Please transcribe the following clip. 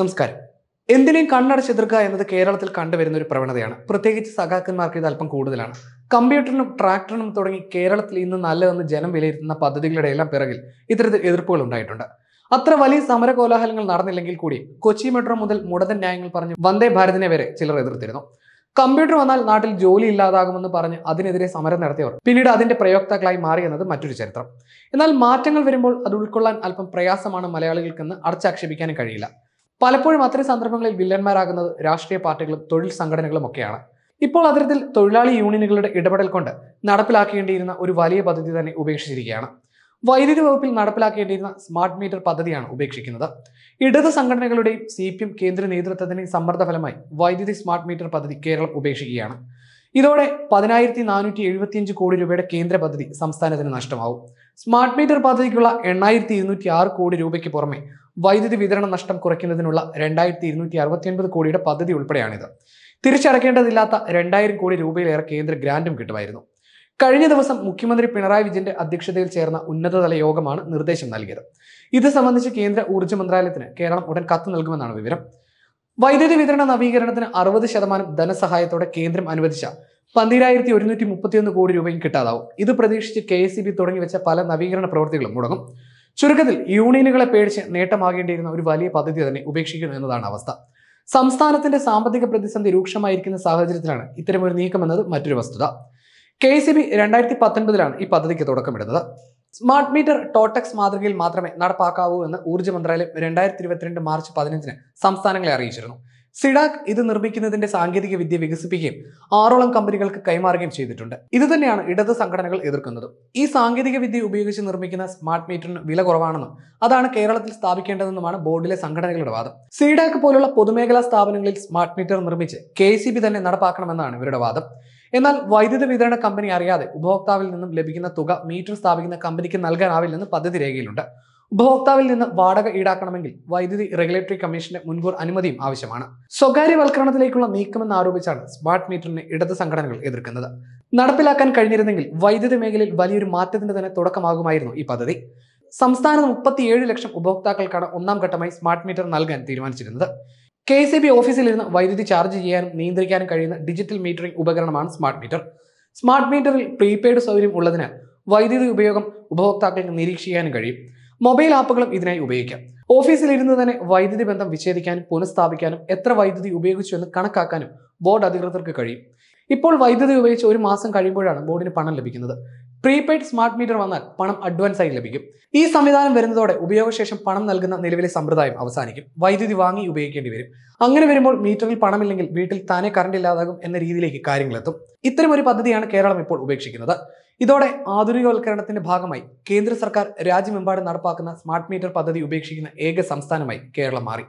നമസ്കാരം എന്തിനേയും എതിർക്കുക എന്നത് കേരളത്തിൽ കണ്ടുവരുന്ന ഒരു പ്രവണതയാണ് പ്രത്യേകിച്ച് സഖാക്കന്മാർക്ക് ഇത് അല്പം കൂടുതലാണ് കമ്പ്യൂട്ടറിനും ട്രാക്ടറിനും തുടങ്ങി കേരളത്തിൽ ഇന്ന് നല്ലതെന്ന് ജനം വിലയിരുത്തുന്ന പദ്ധതികളുടെ എല്ലാം പിറകിൽ ഇത്തരത്തിൽ എതിർപ്പുകൾ ഉണ്ടായിട്ടുണ്ട് അത്ര വലിയ സമര കോലാഹലങ്ങൾ നടന്നില്ലെങ്കിൽ കൂടി കൊച്ചി മെട്രോ മുതൽ മുടതൻ ന്യായങ്ങൾ പറഞ്ഞ് വന്ദേ ഭാരതിനെ വരെ ചിലർ എതിർത്തിരുന്നു കമ്പ്യൂട്ടർ വന്നാൽ നാട്ടിൽ ജോലി ഇല്ലാതാകുമെന്ന് പറഞ്ഞ് അതിനെതിരെ സമരം നടത്തിയവർ പിന്നീട് അതിന്റെ പ്രയോക്താക്കളായി മാറിയെന്നത് മറ്റൊരു ചരിത്രം എന്നാൽ മാറ്റങ്ങൾ വരുമ്പോൾ അത് ഉൾക്കൊള്ളാൻ അല്പം പ്രയാസമാണ് മലയാളികൾക്കെന്ന് അടച്ചാക്ഷേപിക്കാനും കഴിയില്ല പലപ്പോഴും അത്തരം സന്ദർഭങ്ങളിൽ വില്ലന്മാരാകുന്നത് രാഷ്ട്രീയ പാർട്ടികളും തൊഴിൽ സംഘടനകളും ഒക്കെയാണ് ഇപ്പോൾ അത്തരത്തിൽ തൊഴിലാളി യൂണിയനുകളുടെ ഇടപെടൽ കൊണ്ട് നടപ്പിലാക്കേണ്ടിയിരുന്ന ഒരു വലിയ പദ്ധതി തന്നെ ഉപേക്ഷിച്ചിരിക്കുകയാണ് വൈദ്യുതി വകുപ്പിൽ നടപ്പിലാക്കേണ്ടിയിരുന്ന സ്മാർട്ട് മീറ്റർ പദ്ധതിയാണ് ഉപേക്ഷിക്കുന്നത് ഇടത് സംഘടനകളുടെയും സി പി എം കേന്ദ്ര നേതൃത്വത്തിന്റെയും സമ്മർദ്ദഫലമായി വൈദ്യുതി സ്മാർട്ട് മീറ്റർ പദ്ധതി കേരളം ഉപേക്ഷിക്കുകയാണ് ഇതോടെ പതിനായിരത്തി നാനൂറ്റി എഴുപത്തിയഞ്ച് കോടി രൂപയുടെ കേന്ദ്ര പദ്ധതി സംസ്ഥാനത്തിന് നഷ്ടമാവും സ്മാർട്ട് മീറ്റർ പദ്ധതിക്കുള്ള എണ്ണായിരത്തി ഇരുന്നൂറ്റി ആറ് കോടി രൂപയ്ക്ക് പുറമെ വൈദ്യുതി വിതരണ നഷ്ടം കുറയ്ക്കുന്നതിനുള്ള രണ്ടായിരത്തി ഇരുന്നൂറ്റി അറുപത്തിയൊൻപത് കോടിയുടെ പദ്ധതി ഉൾപ്പെടെയാണിത് തിരിച്ചടയ്ക്കേണ്ടതില്ലാത്ത രണ്ടായിരം കോടി രൂപയിലേറെ കേന്ദ്ര ഗ്രാന്റും കിട്ടുമായിരുന്നു കഴിഞ്ഞ ദിവസം മുഖ്യമന്ത്രി പിണറായി വിജയന്റെ അധ്യക്ഷതയിൽ ചേർന്ന ഉന്നതതല യോഗമാണ് നിർദ്ദേശം നൽകിയത് ഇത് സംബന്ധിച്ച് കേന്ദ്ര ഊർജ്ജ മന്ത്രാലയത്തിന് കേരളം ഉടൻ കത്ത് നൽകുമെന്നാണ് വിവരം വൈദ്യുതി വിതരണ നവീകരണത്തിന് അറുപത് ശതമാനം ധനസഹായത്തോടെ കേന്ദ്രം അനുവദിച്ച പന്തിരായിരത്തി ഒരുന്നൂറ്റി മുപ്പത്തിയൊന്ന് കോടി രൂപയും കിട്ടാതാവും ഇത് പ്രതീക്ഷിച്ച് കെ എസ് ബി തുടങ്ങി വെച്ച പല നവീകരണ പ്രവൃത്തികളും മുടങ്ങും ചുരുക്കത്തിൽ യൂണിയനുകളെ പേടിച്ച് നേട്ടമാകേണ്ടിയിരുന്ന ഒരു വലിയ പദ്ധതി തന്നെ ഉപേക്ഷിക്കുന്നു എന്നതാണ് അവസ്ഥ സംസ്ഥാനത്തിന്റെ സാമ്പത്തിക പ്രതിസന്ധി രൂക്ഷമായിരിക്കുന്ന സാഹചര്യത്തിലാണ് ഇത്തരമൊരു നീക്കമെന്നത് മറ്റൊരു വസ്തുത കെ സി ബി രണ്ടായിരത്തി പത്തൊൻപതിലാണ് ഈ പദ്ധതിക്ക് തുടക്കമിടുന്നത് സ്മാർട്ട് മീറ്റർ ടോട്ടക്സ് മാതൃകയിൽ മാത്രമേ നടപ്പാക്കാവൂ എന്ന് ഊർജ്ജ മന്ത്രാലയം രണ്ടായിരത്തി ഇരുപത്തിരണ്ട് മാർച്ച് പതിനഞ്ചിന് സംസ്ഥാനങ്ങളെ അറിയിച്ചിരുന്നു സിഡാക് ഇത് നിർമ്മിക്കുന്നതിന്റെ സാങ്കേതിക വിദ്യ വികസിപ്പിക്കുകയും ആറോളം കമ്പനികൾക്ക് കൈമാറുകയും ചെയ്തിട്ടുണ്ട് ഇത് തന്നെയാണ് ഇടത് സംഘടനകൾ എതിർക്കുന്നത് ഈ സാങ്കേതിക വിദ്യ ഉപയോഗിച്ച് നിർമ്മിക്കുന്ന സ്മാർട്ട് മീറ്ററിന് വില കുറവാണെന്നും അതാണ് കേരളത്തിൽ സ്ഥാപിക്കേണ്ടതെന്നുമാണ് ബോർഡിലെ സംഘടനകളുടെ വാദം സിഡാക് പോലുള്ള പൊതുമേഖലാ സ്ഥാപനങ്ങളിൽ സ്മാർട്ട് മീറ്റർ നിർമ്മിച്ച് കെ തന്നെ നടപ്പാക്കണമെന്നാണ് ഇവരുടെ വാദം എന്നാൽ വൈദ്യുതി വിതരണ കമ്പനി അറിയാതെ ഉപഭോക്താവിൽ നിന്നും ലഭിക്കുന്ന തുക മീറ്റർ സ്ഥാപിക്കുന്ന കമ്പനിക്ക് നൽകാനാവില്ലെന്ന് പദ്ധതി രേഖയിലുണ്ട് ഉപഭോക്താവിൽ നിന്ന് വാടക ഈടാക്കണമെങ്കിൽ വൈദ്യുതി റെഗുലേറ്ററി കമ്മീഷന്റെ മുൻകൂർ അനുമതിയും ആവശ്യമാണ് സ്വകാര്യവൽക്കരണത്തിലേക്കുള്ള നീക്കമെന്ന് ആരോപിച്ചാണ് സ്മാർട്ട് മീറ്ററിനെ ഇടത് സംഘടനകൾ എതിർക്കുന്നത് നടപ്പിലാക്കാൻ കഴിഞ്ഞിരുന്നെങ്കിൽ വൈദ്യുതി മേഖലയിൽ വലിയൊരു മാറ്റത്തിന്റെ തന്നെ തുടക്കമാകുമായിരുന്നു ഈ പദ്ധതി സംസ്ഥാനത്ത് മുപ്പത്തിയേഴ് ലക്ഷം ഉപഭോക്താക്കൾക്കാണ് ഒന്നാം ഘട്ടമായി സ്മാർട്ട് മീറ്റർ നൽകാൻ തീരുമാനിച്ചിരുന്നത് കെ സി ബി ഓഫീസിലിരുന്ന് വൈദ്യുതി ചാർജ് ചെയ്യാനും നിയന്ത്രിക്കാനും കഴിയുന്ന ഡിജിറ്റൽ മീറ്ററിംഗ് ഉപകരണമാണ് സ്മാർട്ട് മീറ്റർ സ്മാർട്ട് മീറ്ററിൽ പ്രീപെയ്ഡ് സൗകര്യം ഉള്ളതിനാൽ വൈദ്യുതി ഉപയോഗം ഉപഭോക്താക്കൾക്ക് നിരീക്ഷിക്കാനും കഴിയും മൊബൈൽ ആപ്പുകളും ഇതിനായി ഉപയോഗിക്കാം ഓഫീസിൽ ഇരുന്ന് തന്നെ വൈദ്യുതി ബന്ധം വിച്ഛേദിക്കാനും പുനഃസ്ഥാപിക്കാനും എത്ര വൈദ്യുതി ഉപയോഗിച്ചു എന്ന് കണക്കാക്കാനും ബോർഡ് അധികൃതർക്ക് കഴിയും ഇപ്പോൾ വൈദ്യുതി ഉപയോഗിച്ച് ഒരു മാസം കഴിയുമ്പോഴാണ് ബോർഡിന് പണം ലഭിക്കുന്നത് പ്രീപെയ്ഡ് സ്മാർട്ട് മീറ്റർ വന്നാൽ പണം അഡ്വാൻസായി ലഭിക്കും ഈ സംവിധാനം വരുന്നതോടെ ഉപയോഗശേഷം പണം നൽകുന്ന നിലവിലെ സമ്പ്രദായം അവസാനിക്കും വൈദ്യുതി വാങ്ങി ഉപയോഗിക്കേണ്ടി വരും അങ്ങനെ വരുമ്പോൾ മീറ്ററിൽ പണമില്ലെങ്കിൽ വീട്ടിൽ താനെ കറണ്ട് ഇല്ലാതാകും എന്ന രീതിയിലേക്ക് കാര്യങ്ങളെത്തും ഇത്തരം ഒരു പദ്ധതിയാണ് കേരളം ഇപ്പോൾ ഉപേക്ഷിക്കുന്നത് ഇതോടെ ആധുനികവൽക്കരണത്തിന്റെ ഭാഗമായി കേന്ദ്ര സർക്കാർ രാജ്യമെമ്പാടും നടപ്പാക്കുന്ന സ്മാർട്ട് മീറ്റർ പദ്ധതി ഉപേക്ഷിക്കുന്ന ഏക സംസ്ഥാനമായി കേരളം മാറി